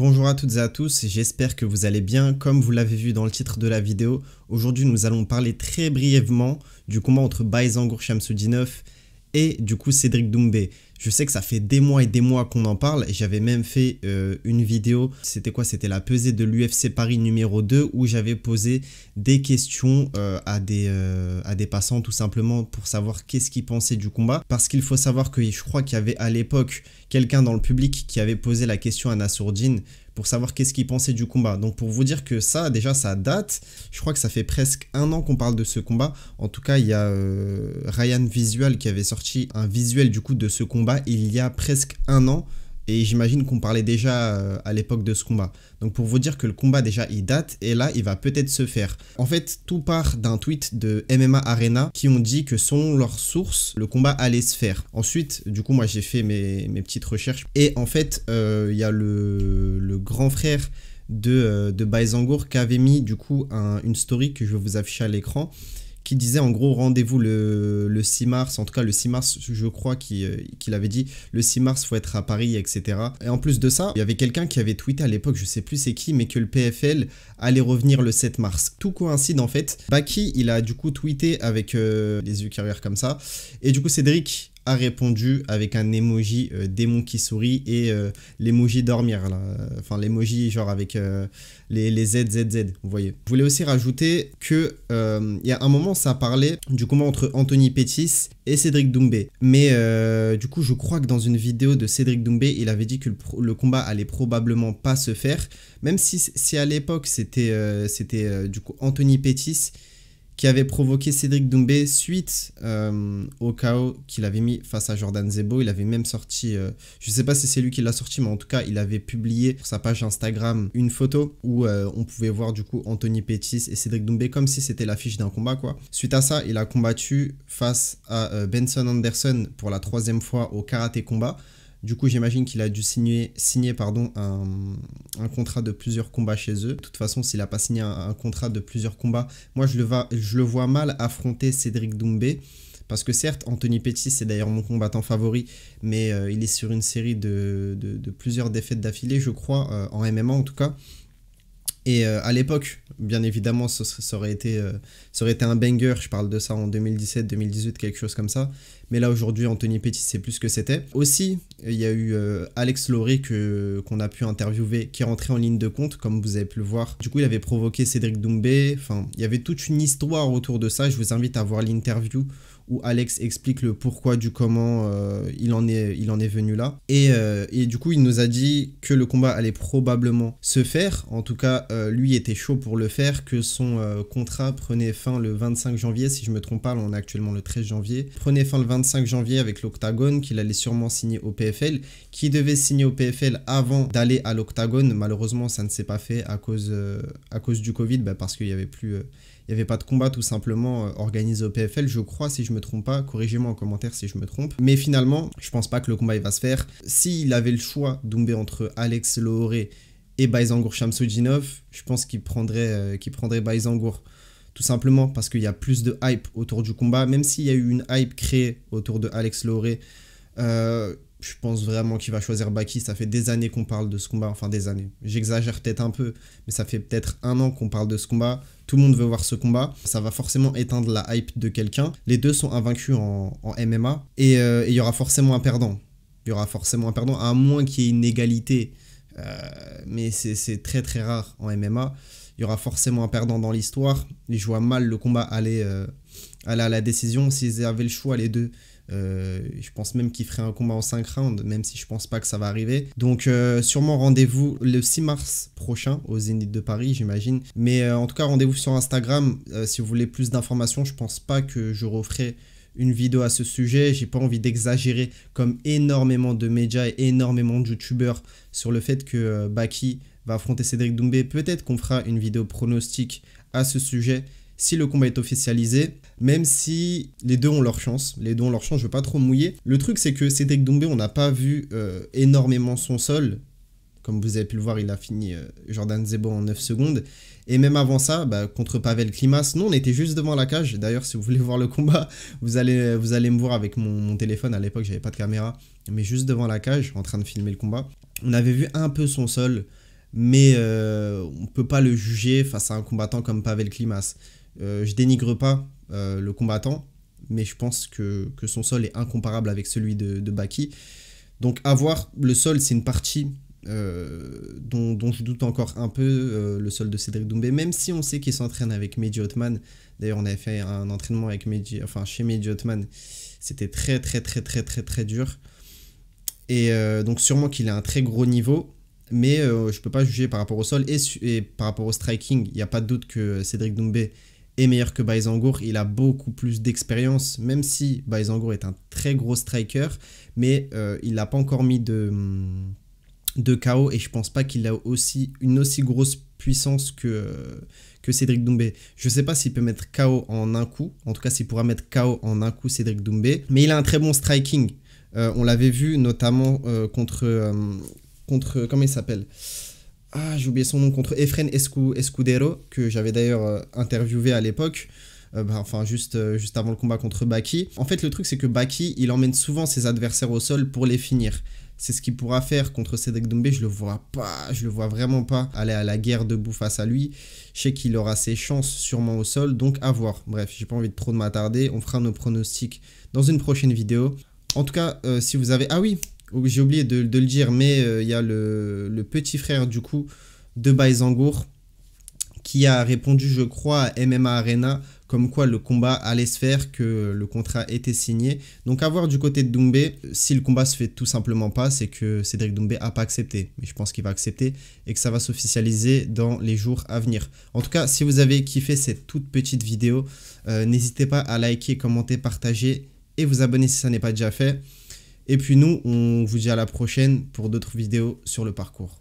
Bonjour à toutes et à tous, j'espère que vous allez bien. Comme vous l'avez vu dans le titre de la vidéo, aujourd'hui nous allons parler très brièvement du combat entre Bayzangour Shamsudinov et du coup Cédric Doumbé. Je sais que ça fait des mois et des mois qu'on en parle. J'avais même fait euh, une vidéo, c'était quoi C'était la pesée de l'UFC Paris numéro 2 où j'avais posé des questions euh, à, des, euh, à des passants tout simplement pour savoir qu'est-ce qu'ils pensaient du combat. Parce qu'il faut savoir que je crois qu'il y avait à l'époque quelqu'un dans le public qui avait posé la question à Nasourdine pour savoir qu'est-ce qu'il pensait du combat. Donc pour vous dire que ça, déjà, ça date. Je crois que ça fait presque un an qu'on parle de ce combat. En tout cas, il y a euh, Ryan Visual qui avait sorti un visuel du coup de ce combat il y a presque un an. Et j'imagine qu'on parlait déjà euh, à l'époque de ce combat. Donc pour vous dire que le combat déjà il date et là il va peut-être se faire. En fait tout part d'un tweet de MMA Arena qui ont dit que selon leurs sources le combat allait se faire. Ensuite du coup moi j'ai fait mes, petites recherches et en fait euh, il y a le, grand frère de, euh, de qui avait mis du coup une story que je vais vous afficher à l'écran qui disait en gros rendez-vous le, le, 6 mars, en tout cas le 6 mars je crois qu'il euh, avait dit le 6 mars faut être à Paris etc. Et en plus de ça, il y avait quelqu'un qui avait tweeté à l'époque, je sais plus c'est qui, mais que le PFL allait revenir le 7 mars. Tout coïncide en fait. Baki il a du coup tweeté avec euh, les yeux qui comme ça et du coup Cédric a répondu avec un emoji euh, démon qui sourit et euh, l'emoji dormir, là. enfin l'emoji genre avec euh, les, les ZZZ, vous voyez. Je voulais aussi rajouter que il y a un moment ça parlait du combat entre Anthony Pettis et Cédric Doumbé, mais du coup je crois que dans une vidéo de Cédric Doumbé, il avait dit que le, combat allait probablement pas se faire, même si, à l'époque c'était c'était du coup Anthony Pettis qui avait provoqué Cédric Doumbé suite euh, au chaos qu'il avait mis face à Jordan Zebo. Il avait même sorti, euh, je ne sais pas si c'est lui qui l'a sorti, mais en tout cas, il avait publié sur sa page Instagram une photo où euh, on pouvait voir du coup Anthony Pettis et Cédric Doumbé comme si c'était l'affiche d'un combat quoi. Suite à ça, il a combattu face à Benson Anderson pour la troisième fois au karaté combat. Du coup, j'imagine qu'il a dû signer, signer pardon, un, contrat de plusieurs combats chez eux. De toute façon, s'il n'a pas signé un, contrat de plusieurs combats, moi, je le, je le vois mal affronter Cédric Doumbé. Parce que certes, Anthony Petit, c'est d'ailleurs mon combattant favori, mais euh, il est sur une série de, plusieurs défaites d'affilée, je crois, euh, en MMA en tout cas. Et euh, à l'époque, bien évidemment, ça, aurait été, euh, été un banger. Je parle de ça en 2017, 2018, quelque chose comme ça. Mais là, aujourd'hui, Anthony Petit, c'est plus ce que c'était. Aussi, il y a eu euh, Alex Lauré qu'on a pu interviewer, qui est rentré en ligne de compte, comme vous avez pu le voir. Du coup, il avait provoqué Cédric Doumbé. Enfin, il y avait toute une histoire autour de ça. Je vous invite à voir l'interview où Alex explique le pourquoi du comment euh, il, en est, il en est venu là. Euh, et, du coup, il nous a dit que le combat allait probablement se faire. En tout cas, euh, lui était chaud pour le faire, que son contrat prenait fin le 25 janvier, si je me trompe pas, on est actuellement le 13 janvier. Prenait fin le 25 janvier avec l'Octagone, qu'il allait sûrement signer au PFL, qui devait signer au PFL avant d'aller à l'Octagone. Malheureusement, ça ne s'est pas fait à cause, à cause du Covid, bah, parce qu'il n'y avait plus il n'y avait pas de combat tout simplement euh, organisé au PFL, je crois, si je me trompe pas. Corrigez-moi en commentaire si je me trompe. Mais finalement, je pense pas que le combat va se faire. S'il avait le choix, Doumbé, entre Alex Lohoré et Baizangour Shamsudinov, je pense qu'il prendrait, euh, tout simplement parce qu'il y a plus de hype autour du combat, même s'il y a eu une hype créée autour de Alex Lohoré, euh, je pense vraiment qu'il va choisir Baki. Ça fait des années qu'on parle de ce combat, enfin des années. J'exagère peut-être un peu, mais ça fait peut-être un an qu'on parle de ce combat. Tout le monde veut voir ce combat. Ça va forcément éteindre la hype de quelqu'un. Les deux sont invaincus en, MMA euh, et il y aura forcément un perdant. Il y aura forcément un perdant, à moins qu'il y ait une égalité. Euh, mais c'est très très rare en MMA. Il y aura forcément un perdant dans l'histoire. Je vois mal le combat aller. Euh, à la, décision s'ils avaient le choix les deux. Euh, je pense même qu'il ferait un combat en 5 rounds, même si je pense pas que ça va arriver. Donc euh, sûrement rendez-vous le 6 mars prochain au Zénith de Paris, j'imagine. Mais euh, en tout cas, rendez-vous sur Instagram si vous voulez plus d'informations. Je pense pas que je referai une vidéo à ce sujet. J'ai pas envie d'exagérer comme énormément de médias et énormément de youtubeurs sur le fait que Baki va affronter Cédric Doumbé. Peut-être qu'on fera une vidéo pronostique à ce sujet si le combat est officialisé, même si les deux ont leur chance. Les deux ont leur chance, je veux pas trop mouiller. Le truc, c'est que que Dombé, on n'a pas vu euh, énormément son sol. Comme vous avez pu le voir, il a fini euh, Jordan Zebo en 9 secondes. Et même avant ça, bah, contre Pavel Klimas, nous on était juste devant la cage. D'ailleurs, si vous voulez voir le combat, vous allez, vous allez me voir avec mon, téléphone. À l'époque, j'avais pas de caméra, mais juste devant la cage, en train de filmer le combat. On avait vu un peu son sol, mais euh, on peut pas le juger face à un combattant comme Pavel Klimas. Euh, je dénigre pas euh, le combattant, mais je pense que, son sol est incomparable avec celui de, de Baki. Donc avoir le sol, c'est une partie euh, dont, je doute encore un peu, le sol de Cédric Doumbé, même si on sait qu'il s'entraîne avec Medi otman D'ailleurs, on avait fait un entraînement avec enfin, chez Medi C'était très, très, très, très, très, très dur. Et donc sûrement qu'il a un très gros niveau, mais je ne peux pas juger par rapport au sol et, et par rapport au striking. Il n'y a pas de doute que Cédric Doumbé est meilleur que Baizangour, Il a beaucoup plus d'expérience, même si Baizangour est un très gros striker, mais euh, il n'a pas encore mis de, de KO et je pense pas qu'il a aussi une aussi grosse puissance que, que Cédric Doumbé. Je ne sais pas s'il peut mettre KO en un coup, en tout cas s'il pourra mettre KO en un coup Cédric Doumbé, mais il a un très bon striking. Euh, on l'avait vu notamment euh, contre, contre, comment il s'appelle ah, j'ai oublié son nom, contre Efren Escudero, que j'avais d'ailleurs euh, interviewé à l'époque. Euh, bah, enfin juste, euh, juste avant le combat contre Baki. En fait, le truc, c'est que Baki, il emmène souvent ses adversaires au sol pour les finir. C'est ce qu'il pourra faire contre Cédric Doumbé, je le vois pas, je le vois vraiment pas aller à la guerre debout face à lui. Je sais qu'il aura ses chances sûrement au sol, donc à voir. Bref, j'ai pas envie de trop de m'attarder, on fera nos pronostics dans une prochaine vidéo. En tout cas, si vous avez... Ah oui, j'ai oublié de, le dire, mais euh, il y a le, petit frère du coup de Baizangour qui a répondu, je crois, à MMA Arena comme quoi le combat allait se faire, que le contrat était signé. Donc à voir du côté de Doumbé, si le combat se fait tout simplement pas, c'est que Cédric Doumbé n'a pas accepté. Mais je pense qu'il va accepter et que ça va s'officialiser dans les jours à venir. En tout cas, si vous avez kiffé cette toute petite vidéo, euh, n'hésitez pas à liker, commenter, partager et vous abonner si ça n'est pas déjà fait. Et puis nous, on vous dit à la prochaine pour d'autres vidéos sur le parcours.